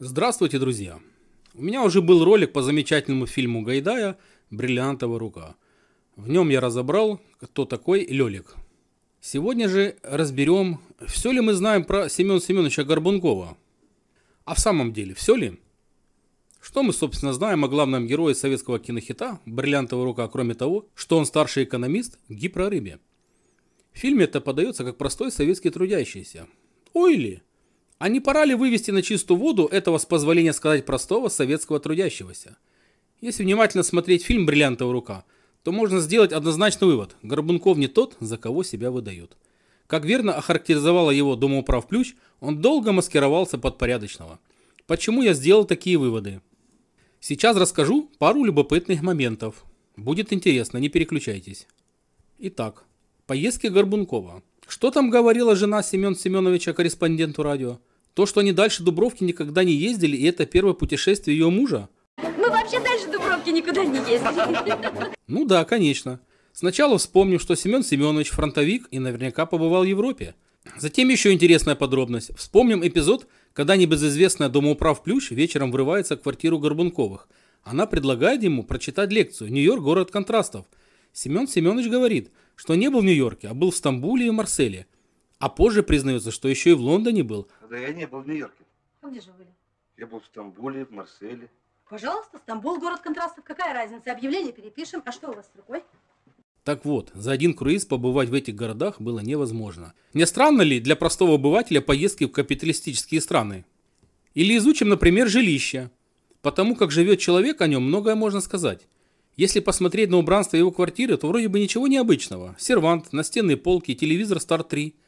Здравствуйте, друзья! У меня уже был ролик по замечательному фильму Гайдая «Бриллиантовая рука». В нем я разобрал, кто такой Лелик. Сегодня же разберем, все ли мы знаем про Семена Семеновича Горбункова. А в самом деле, все ли? Что мы, собственно, знаем о главном герое советского кинохита «Бриллиантовая рука», кроме того, что он старший экономист Гипрорыбе? В фильме это подается как простой советский трудящийся. Ой ли! А не пора ли вывести на чистую воду этого, с позволения сказать, простого советского трудящегося? Если внимательно смотреть фильм «Бриллиантовая рука», то можно сделать однозначный вывод – Горбунков не тот, за кого себя выдают. Как верно охарактеризовала его домоуправ Плющ, он долго маскировался под порядочного. Почему я сделал такие выводы? Сейчас расскажу пару любопытных моментов. Будет интересно, не переключайтесь. Итак, поездки Горбункова. Что там говорила жена Семен Семеновича корреспонденту радио? То, что они дальше Дубровки никогда не ездили, и это первое путешествие ее мужа. Мы вообще дальше Дубровки никуда не ездили. Ну да, конечно. Сначала вспомню, что Семен Семенович фронтовик и наверняка побывал в Европе. Затем еще интересная подробность. Вспомним эпизод, когда небезызвестная домоуправ Плющ вечером врывается в квартиру Горбунковых. Она предлагает ему прочитать лекцию «Нью-Йорк. Город контрастов». Семен Семенович говорит, что не был в Нью-Йорке, а был в Стамбуле и Марселе – а позже признается, что еще и в Лондоне был. Да я не был в Нью-Йорке. А где же вы? Я был в Стамбуле, в Марселе. Пожалуйста, Стамбул, город контрастов, какая разница? Объявление перепишем. А что у вас с рукой? Так вот, за один круиз побывать в этих городах было невозможно. Не странно ли для простого обывателя поездки в капиталистические страны? Или изучим, например, жилище. Потому как живет человек, о нем многое можно сказать. Если посмотреть на убранство его квартиры, то вроде бы ничего необычного. Сервант, настенные полки, телевизор Star 3 –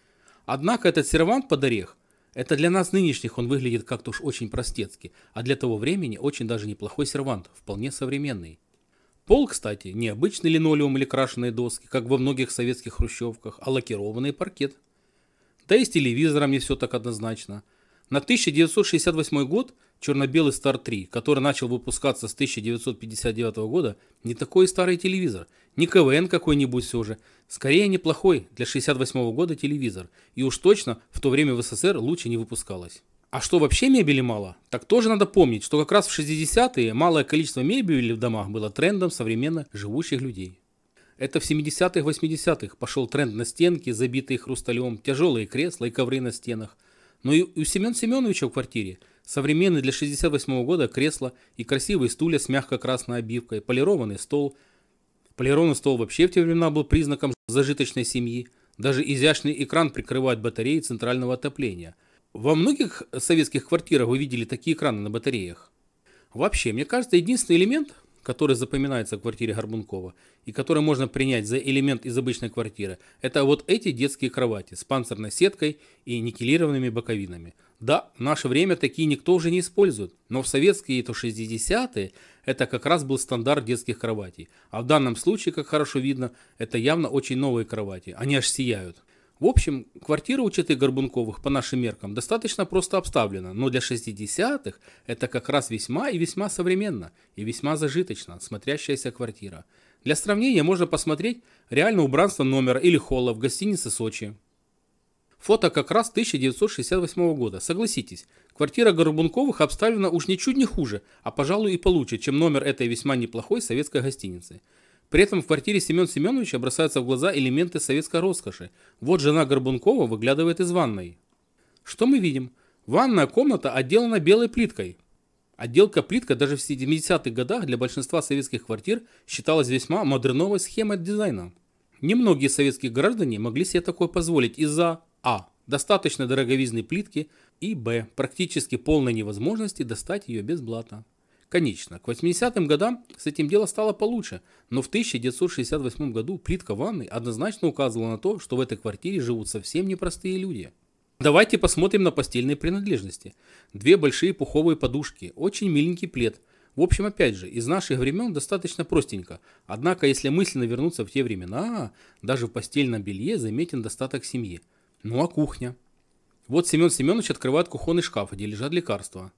Однако этот сервант под орех, это для нас нынешних он выглядит как-то уж очень простецки, а для того времени очень даже неплохой сервант, вполне современный. Пол, кстати, не обычный линолеум или крашеные доски, как во многих советских хрущевках, а лакированный паркет. Да и с телевизором не все так однозначно. На 1968 год – черно-белый Star 3, который начал выпускаться с 1959 года, не такой старый телевизор, не КВН какой-нибудь все же, скорее неплохой для 68 года телевизор, и уж точно в то время в СССР лучше не выпускалось. А что вообще мебели мало? Так тоже надо помнить, что как раз в 60-е малое количество мебели в домах было трендом современно живущих людей. Это в 70-х, 80-х пошел тренд на стенки, забитые хрусталем, тяжелые кресла и ковры на стенах. Но и у Семен Семеновича в квартире Современные для 68 года кресла и красивые стулья с мягко-красной обивкой, полированный стол. Полированный стол вообще в те времена был признаком зажиточной семьи. Даже изящный экран прикрывает батареи центрального отопления. Во многих советских квартирах вы видели такие экраны на батареях. Вообще, мне кажется, единственный элемент, который запоминается в квартире Горбункова и который можно принять за элемент из обычной квартиры, это вот эти детские кровати с панцирной сеткой и никелированными боковинами. Да, в наше время такие никто уже не использует, но в советские то 60-е это как раз был стандарт детских кроватей. А в данном случае, как хорошо видно, это явно очень новые кровати, они аж сияют. В общем, квартира у Читы Горбунковых по нашим меркам достаточно просто обставлена, но для 60-х это как раз весьма и весьма современно, и весьма зажиточно смотрящаяся квартира. Для сравнения можно посмотреть реально убранство номера или холла в гостинице «Сочи». Фото как раз 1968 года. Согласитесь, квартира Горбунковых обставлена уж ничуть не хуже, а пожалуй и получше, чем номер этой весьма неплохой советской гостиницы – при этом в квартире Семен Семеновича бросаются в глаза элементы советской роскоши. Вот жена Горбункова выглядывает из ванной. Что мы видим? Ванная комната отделана белой плиткой. Отделка плитка даже в 70-х годах для большинства советских квартир считалась весьма модерновой схемой дизайна. Немногие советские граждане могли себе такое позволить из-за а. достаточно дороговизны плитки и б. практически полной невозможности достать ее без блата. Конечно, к 80-м годам с этим дело стало получше, но в 1968 году плитка ванной однозначно указывала на то, что в этой квартире живут совсем непростые люди. Давайте посмотрим на постельные принадлежности. Две большие пуховые подушки, очень миленький плед. В общем, опять же, из наших времен достаточно простенько. Однако, если мысленно вернуться в те времена, даже в постельном белье заметен достаток семьи. Ну а кухня? Вот Семен Семенович открывает кухонный шкаф, где лежат лекарства.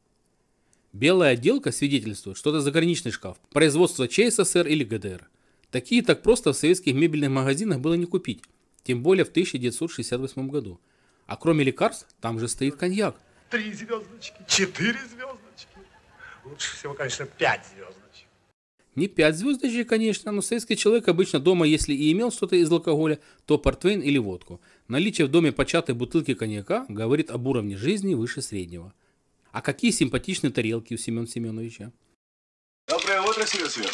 Белая отделка свидетельствует, что это заграничный шкаф, производство ЧССР или ГДР. Такие так просто в советских мебельных магазинах было не купить, тем более в 1968 году. А кроме лекарств, там же стоит коньяк. Три звездочки, четыре звездочки. Лучше всего, конечно, пять звездочек. Не пять звездочек, конечно, но советский человек обычно дома, если и имел что-то из алкоголя, то портвейн или водку. Наличие в доме початой бутылки коньяка говорит об уровне жизни выше среднего. А какие симпатичные тарелки у Семена Семеновича? Доброе утро, Семен Семенович.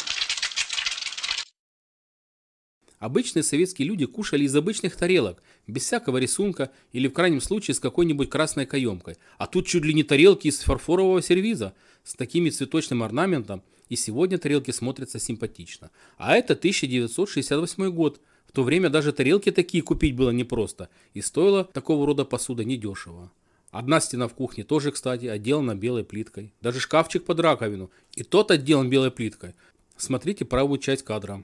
Обычные советские люди кушали из обычных тарелок, без всякого рисунка или в крайнем случае с какой-нибудь красной каемкой. А тут чуть ли не тарелки из фарфорового сервиза с такими цветочным орнаментом. И сегодня тарелки смотрятся симпатично. А это 1968 год. В то время даже тарелки такие купить было непросто. И стоило такого рода посуда недешево. Одна стена в кухне тоже, кстати, отделана белой плиткой. Даже шкафчик под раковину. И тот отделан белой плиткой. Смотрите правую часть кадра.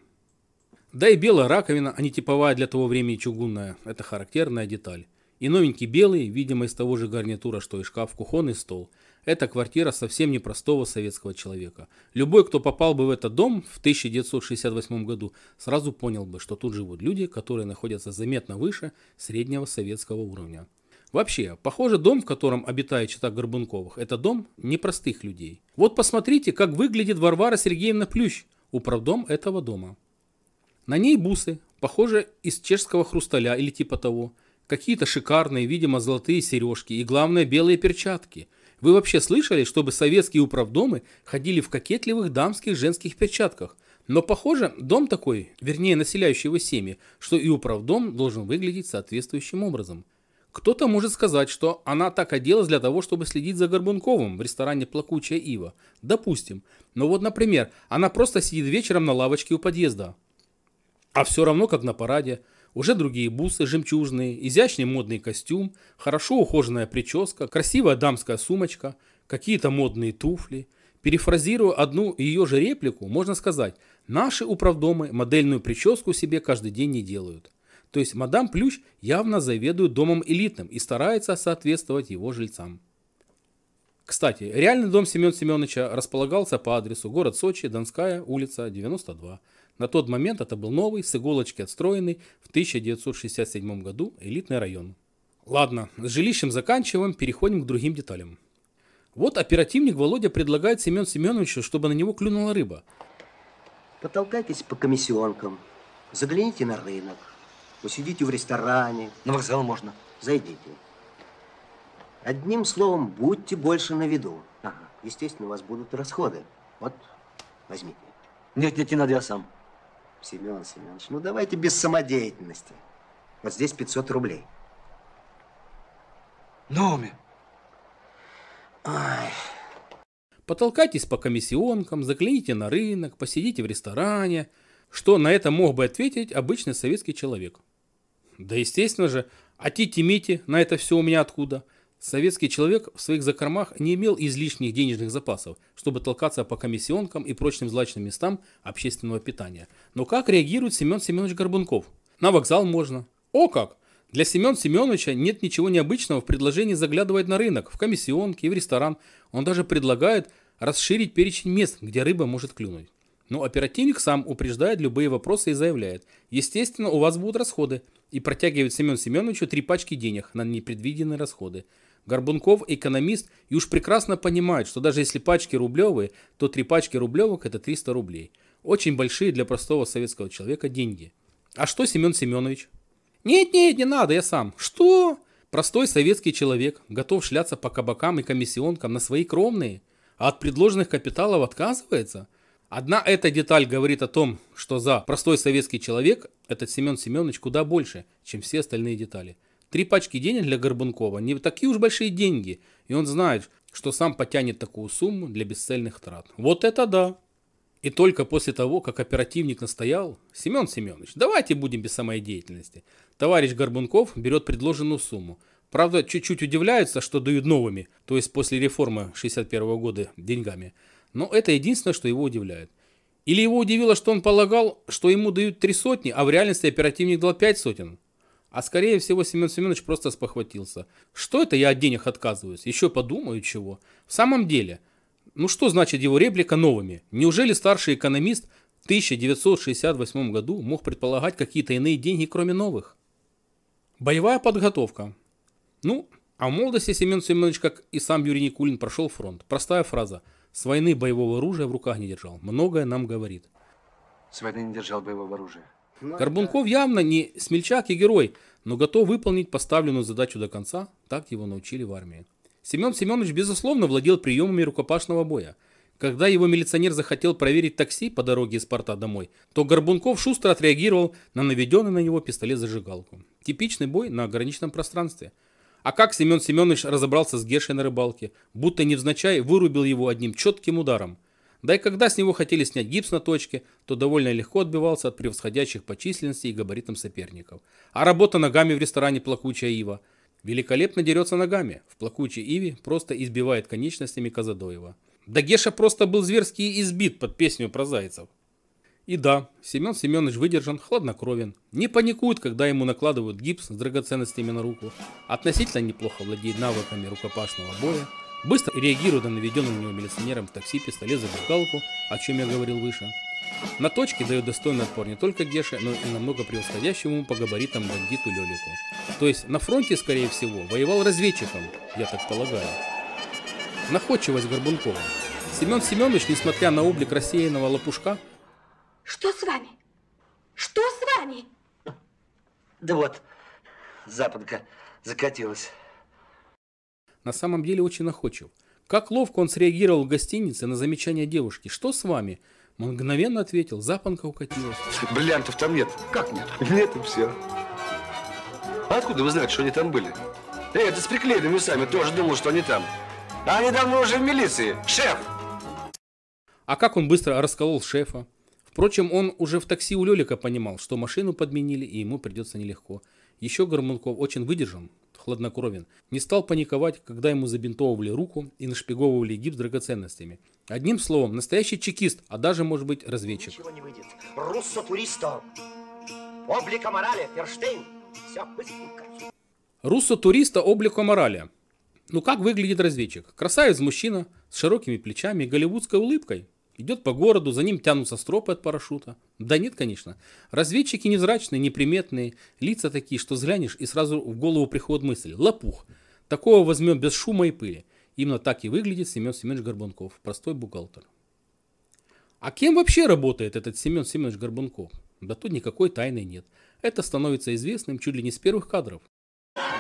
Да и белая раковина, а не типовая для того времени чугунная. Это характерная деталь. И новенький белый, видимо из того же гарнитура, что и шкаф, кухонный стол. Это квартира совсем непростого советского человека. Любой, кто попал бы в этот дом в 1968 году, сразу понял бы, что тут живут люди, которые находятся заметно выше среднего советского уровня. Вообще, похоже, дом, в котором обитает чита Горбунковых, это дом непростых людей. Вот посмотрите, как выглядит Варвара Сергеевна Плющ, управдом этого дома. На ней бусы, похоже, из чешского хрусталя или типа того. Какие-то шикарные, видимо, золотые сережки и, главное, белые перчатки. Вы вообще слышали, чтобы советские управдомы ходили в кокетливых дамских женских перчатках? Но, похоже, дом такой, вернее, населяющий его семьи, что и управдом должен выглядеть соответствующим образом – кто-то может сказать, что она так оделась для того, чтобы следить за Горбунковым в ресторане «Плакучая ива». Допустим. Но вот, например, она просто сидит вечером на лавочке у подъезда. А все равно, как на параде. Уже другие бусы жемчужные, изящный модный костюм, хорошо ухоженная прическа, красивая дамская сумочка, какие-то модные туфли. Перефразируя одну ее же реплику, можно сказать, наши управдомы модельную прическу себе каждый день не делают. То есть мадам Плющ явно заведует домом элитным и старается соответствовать его жильцам. Кстати, реальный дом Семен Семеновича располагался по адресу город Сочи, Донская, улица 92. На тот момент это был новый, с иголочки отстроенный в 1967 году элитный район. Ладно, с жилищем заканчиваем, переходим к другим деталям. Вот оперативник Володя предлагает Семен Семеновичу, чтобы на него клюнула рыба. Потолкайтесь по комиссионкам, загляните на рынок, посидите в ресторане. На вокзал можно. Зайдите. Одним словом, будьте больше на виду. Ага. Естественно, у вас будут расходы. Вот, возьмите. Нет, нет, не надо, я сам. Семен Семенович, ну давайте без самодеятельности. Вот здесь 500 рублей. Номи. Ай. Потолкайтесь по комиссионкам, загляните на рынок, посидите в ресторане – что на это мог бы ответить обычный советский человек? Да естественно же, а тити-мити, на это все у меня откуда? Советский человек в своих закормах не имел излишних денежных запасов, чтобы толкаться по комиссионкам и прочным злачным местам общественного питания. Но как реагирует Семен Семенович Горбунков? На вокзал можно. О как! Для Семен Семеновича нет ничего необычного в предложении заглядывать на рынок, в комиссионки, в ресторан. Он даже предлагает расширить перечень мест, где рыба может клюнуть. Но ну, оперативник сам упреждает любые вопросы и заявляет. Естественно, у вас будут расходы. И протягивает Семен Семеновичу три пачки денег на непредвиденные расходы. Горбунков – экономист и уж прекрасно понимает, что даже если пачки рублевые, то три пачки рублевок – это 300 рублей. Очень большие для простого советского человека деньги. А что Семен Семенович? Нет-нет, не надо, я сам. Что? Простой советский человек, готов шляться по кабакам и комиссионкам на свои кромные, а от предложенных капиталов отказывается – Одна эта деталь говорит о том, что за простой советский человек этот Семен Семенович куда больше, чем все остальные детали. Три пачки денег для Горбункова не такие уж большие деньги, и он знает, что сам потянет такую сумму для бесцельных трат. Вот это да! И только после того, как оперативник настоял, Семен Семенович, давайте будем без самодеятельности. Товарищ Горбунков берет предложенную сумму. Правда, чуть-чуть удивляется, что дают новыми, то есть после реформы 61 года деньгами – но это единственное, что его удивляет. Или его удивило, что он полагал, что ему дают три сотни, а в реальности оперативник дал пять сотен. А скорее всего Семен Семенович просто спохватился. Что это я от денег отказываюсь? Еще подумаю чего. В самом деле, ну что значит его реплика новыми? Неужели старший экономист в 1968 году мог предполагать какие-то иные деньги, кроме новых? Боевая подготовка. Ну, а в молодости Семен Семенович, как и сам Юрий Никулин, прошел фронт. Простая фраза – с войны боевого оружия в руках не держал. Многое нам говорит. С войны не держал боевого оружия. Горбунков явно не смельчак и герой, но готов выполнить поставленную задачу до конца, так его научили в армии. Семен Семенович, безусловно, владел приемами рукопашного боя. Когда его милиционер захотел проверить такси по дороге из порта домой, то Горбунков шустро отреагировал на наведенный на него пистолет-зажигалку. Типичный бой на ограниченном пространстве – а как Семен Семенович разобрался с Гешей на рыбалке? Будто невзначай вырубил его одним четким ударом. Да и когда с него хотели снять гипс на точке, то довольно легко отбивался от превосходящих по численности и габаритам соперников. А работа ногами в ресторане «Плакучая ива» великолепно дерется ногами. В «Плакучей иве» просто избивает конечностями Казадоева. Да Геша просто был зверски избит под песню про зайцев. И да, Семен Семенович выдержан, хладнокровен, не паникует, когда ему накладывают гипс с драгоценностями на руку, относительно неплохо владеет навыками рукопашного боя, быстро реагирует на наведенный на него милиционером в такси пистолет за зажигалку, о чем я говорил выше. На точке дает достойный отпор не только Геше, но и намного превосходящему по габаритам бандиту Лелику. То есть на фронте, скорее всего, воевал разведчиком, я так полагаю. Находчивость Горбункова. Семен Семенович, несмотря на облик рассеянного лопушка, что с вами? Что с вами? Да вот, запонка закатилась. На самом деле очень находчив. Как ловко он среагировал в гостинице на замечание девушки. Что с вами? Мгновенно ответил, запонка укатилась. Бриллиантов там нет. Как нет? Нет и все. А откуда вы знаете, что они там были? Эй, это с приклеенными сами тоже думал, что они там. А они давно уже в милиции. Шеф! А как он быстро расколол шефа? Впрочем, он уже в такси у Лелика понимал, что машину подменили и ему придется нелегко. Еще Гормунков очень выдержан, хладнокровен, не стал паниковать, когда ему забинтовывали руку и нашпиговывали гипс драгоценностями. Одним словом, настоящий чекист, а даже, может быть, разведчик. Ничего не выйдет. Руссо туристо. Облика морали, Ферштейн. Все, быстренько. Руссо туриста облика морали. Ну как выглядит разведчик? Красавец мужчина, с широкими плечами и голливудской улыбкой. Идет по городу, за ним тянутся стропы от парашюта. Да нет, конечно. Разведчики незрачные, неприметные, лица такие, что взглянешь, и сразу в голову приходит мысль. Лопух. Такого возьмем без шума и пыли. Именно так и выглядит Семен Семенович Горбунков, простой бухгалтер. А кем вообще работает этот Семен Семенович Горбунков? Да тут никакой тайны нет. Это становится известным чуть ли не с первых кадров.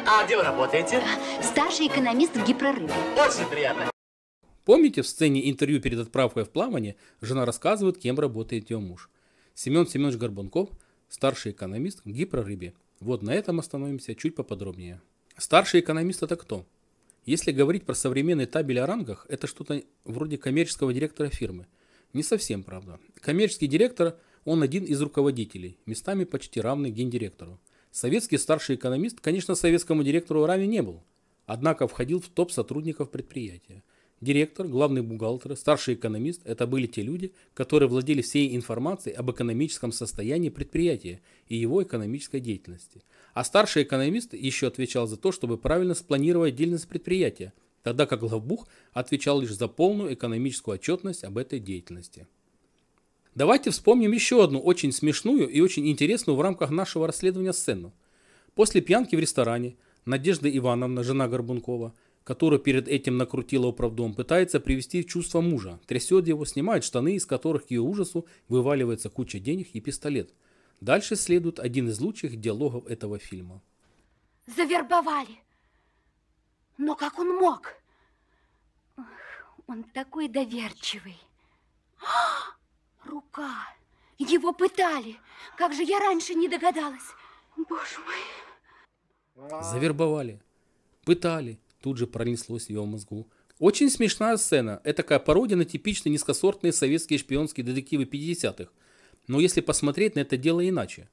А где вы работаете? Старший экономист в гипрорыбе. Очень приятно. Помните в сцене интервью перед отправкой в плавание жена рассказывает, кем работает ее муж? Семен Семенович Горбунков, старший экономист в гипрорыбе. Вот на этом остановимся чуть поподробнее. Старший экономист это кто? Если говорить про современный табель о рангах, это что-то вроде коммерческого директора фирмы. Не совсем правда. Коммерческий директор, он один из руководителей, местами почти равный гендиректору. Советский старший экономист, конечно, советскому директору равен не был, однако входил в топ сотрудников предприятия. Директор, главный бухгалтер, старший экономист – это были те люди, которые владели всей информацией об экономическом состоянии предприятия и его экономической деятельности. А старший экономист еще отвечал за то, чтобы правильно спланировать деятельность предприятия, тогда как главбух отвечал лишь за полную экономическую отчетность об этой деятельности. Давайте вспомним еще одну очень смешную и очень интересную в рамках нашего расследования сцену. После пьянки в ресторане Надежда Ивановна, жена Горбункова – которую перед этим накрутила управдом, пытается привести в чувство мужа, трясет его, снимает штаны, из которых к ее ужасу вываливается куча денег и пистолет. Дальше следует один из лучших диалогов этого фильма. Завербовали. Но как он мог? Ох, он такой доверчивый. А! Рука. Его пытали. Как же я раньше не догадалась. Боже мой. Завербовали. Пытали тут же пронеслось в его мозгу. Очень смешная сцена. Это такая пародия на типичные низкосортные советские шпионские детективы 50-х. Но если посмотреть на это дело иначе.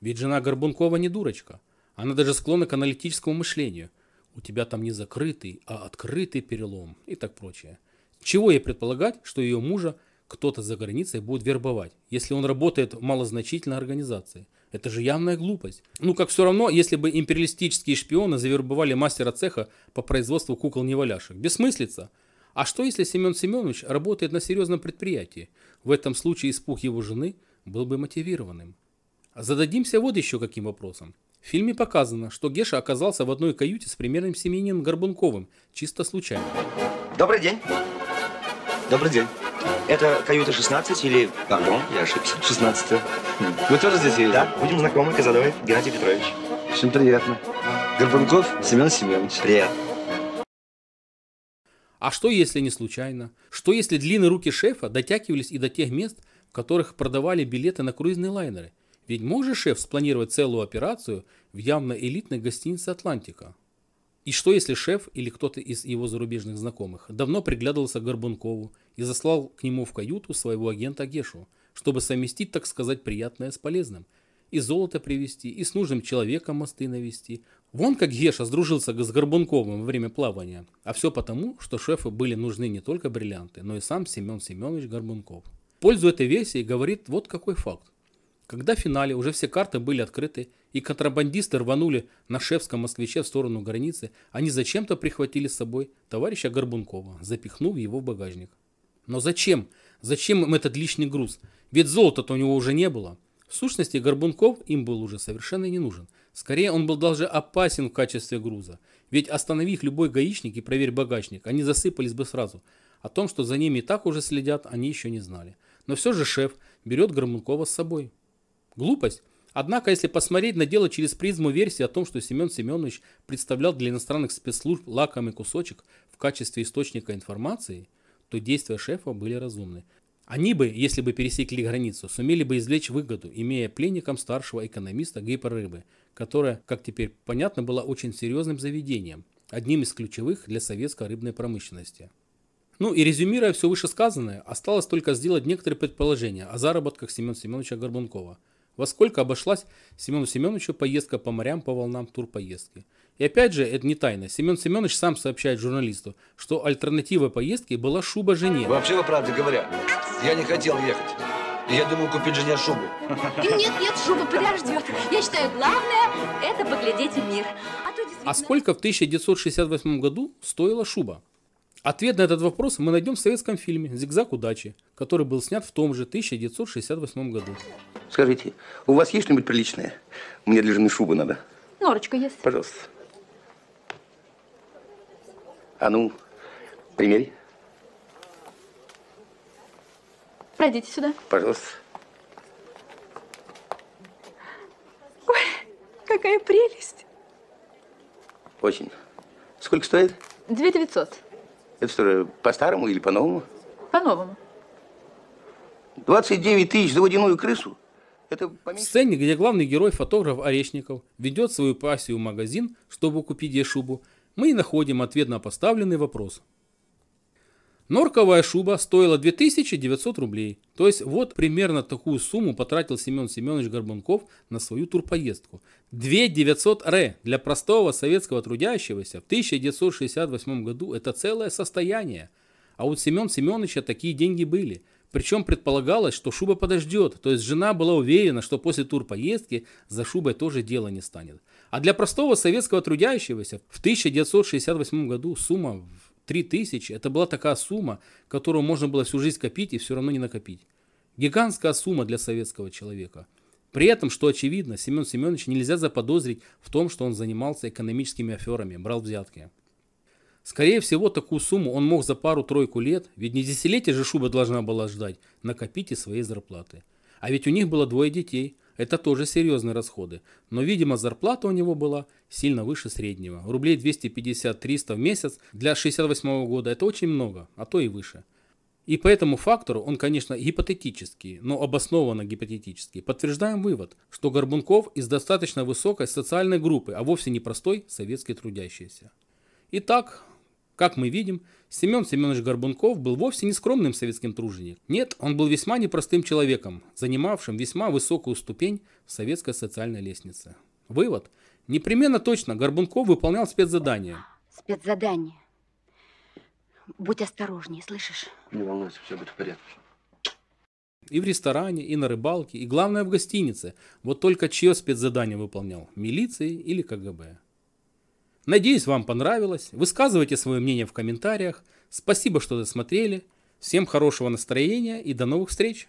Ведь жена Горбункова не дурочка. Она даже склонна к аналитическому мышлению. У тебя там не закрытый, а открытый перелом и так прочее. Чего ей предполагать, что ее мужа кто-то за границей будет вербовать, если он работает в малозначительной организации? Это же явная глупость. Ну, как все равно, если бы империалистические шпионы завербовали мастера цеха по производству кукол-неваляшек. Бессмыслица. А что, если Семен Семенович работает на серьезном предприятии? В этом случае испуг его жены был бы мотивированным. Зададимся вот еще каким вопросом. В фильме показано, что Геша оказался в одной каюте с примерным семьянином Горбунковым, чисто случайно. Добрый день. Добрый день. Это каюта 16 или... Пардон, я ошибся. 16 -я. Хм. Вы тоже здесь едете? Да, будем знакомы, Казадовый Геннадий Петрович. Всем приятно. Горбунков Семен Семенович. Приятно. А что, если не случайно? Что, если длинные руки шефа дотягивались и до тех мест, в которых продавали билеты на круизные лайнеры? Ведь может шеф спланировать целую операцию в явно элитной гостинице «Атлантика»? И что, если шеф или кто-то из его зарубежных знакомых давно приглядывался к Горбункову и заслал к нему в каюту своего агента Гешу, чтобы совместить, так сказать, приятное с полезным, и золото привезти, и с нужным человеком мосты навести. Вон как Геша сдружился с Горбунковым во время плавания. А все потому, что шефу были нужны не только бриллианты, но и сам Семен Семенович Горбунков. В пользу этой версии говорит вот какой факт. Когда в финале уже все карты были открыты и контрабандисты рванули на шефском москвиче в сторону границы, они зачем-то прихватили с собой товарища Горбункова, запихнув его в багажник. Но зачем? Зачем им этот лишний груз? Ведь золота-то у него уже не было. В сущности, Горбунков им был уже совершенно не нужен. Скорее, он был даже опасен в качестве груза. Ведь останови их любой гаишник и проверь багажник, они засыпались бы сразу. О том, что за ними и так уже следят, они еще не знали. Но все же шеф берет Горбункова с собой. Глупость. Однако, если посмотреть на дело через призму версии о том, что Семен Семенович представлял для иностранных спецслужб лакомый кусочек в качестве источника информации, то действия шефа были разумны. Они бы, если бы пересекли границу, сумели бы извлечь выгоду, имея пленником старшего экономиста Гейпорыбы, которая, как теперь понятно, была очень серьезным заведением, одним из ключевых для советской рыбной промышленности. Ну и резюмируя все вышесказанное, осталось только сделать некоторые предположения о заработках Семена Семеновича Горбункова – во сколько обошлась Семену Семеновичу поездка по морям по волнам тур поездки? И опять же, это не тайна. Семен Семенович сам сообщает журналисту, что альтернатива поездки была шуба жене. Вообще, по правде говоря, я не хотел ехать. Я думал купить жене шубу. Нет, нет, шуба подождет. Я считаю, главное – это поглядеть в мир. А, а действительно... а сколько в 1968 году стоила шуба? Ответ на этот вопрос мы найдем в советском фильме «Зигзаг удачи», который был снят в том же 1968 году. Скажите, у вас есть что-нибудь приличное? Мне для жены шубы надо. Норочка есть. Пожалуйста. А ну, примерь. Пройдите сюда. Пожалуйста. Ой, какая прелесть. Очень. Сколько стоит? Две девятьсот. Это что, по-старому или по-новому? По-новому. 29 тысяч за водяную крысу? Это В сцене, где главный герой, фотограф Орешников, ведет свою пассию в магазин, чтобы купить ей шубу, мы и находим ответ на поставленный вопрос – Норковая шуба стоила 2900 рублей. То есть вот примерно такую сумму потратил Семен Семенович Горбунков на свою турпоездку. 2900 ре для простого советского трудящегося в 1968 году это целое состояние. А у Семен Семеновича такие деньги были. Причем предполагалось, что шуба подождет, то есть жена была уверена, что после турпоездки за шубой тоже дело не станет. А для простого советского трудящегося в 1968 году сумма три тысячи это была такая сумма, которую можно было всю жизнь копить и все равно не накопить. Гигантская сумма для советского человека. При этом, что очевидно, Семен Семенович нельзя заподозрить в том, что он занимался экономическими аферами, брал взятки. Скорее всего, такую сумму он мог за пару-тройку лет, ведь не десятилетие же шуба должна была ждать, накопить из своей зарплаты. А ведь у них было двое детей – это тоже серьезные расходы. Но, видимо, зарплата у него была сильно выше среднего. Рублей 250-300 в месяц для 68 -го года это очень много, а то и выше. И по этому фактору он, конечно, гипотетический, но обоснованно гипотетический. Подтверждаем вывод, что Горбунков из достаточно высокой социальной группы, а вовсе не простой советский трудящийся. Итак, как мы видим, Семен Семенович Горбунков был вовсе не скромным советским тружеником. Нет, он был весьма непростым человеком, занимавшим весьма высокую ступень в советской социальной лестнице. Вывод. Непременно точно Горбунков выполнял спецзадание. Спецзадание. Будь осторожнее, слышишь? Не волнуйся, все будет в порядке. И в ресторане, и на рыбалке, и главное в гостинице. Вот только чье спецзадание выполнял? Милиции или КГБ? Надеюсь, вам понравилось. Высказывайте свое мнение в комментариях. Спасибо, что досмотрели. Всем хорошего настроения и до новых встреч!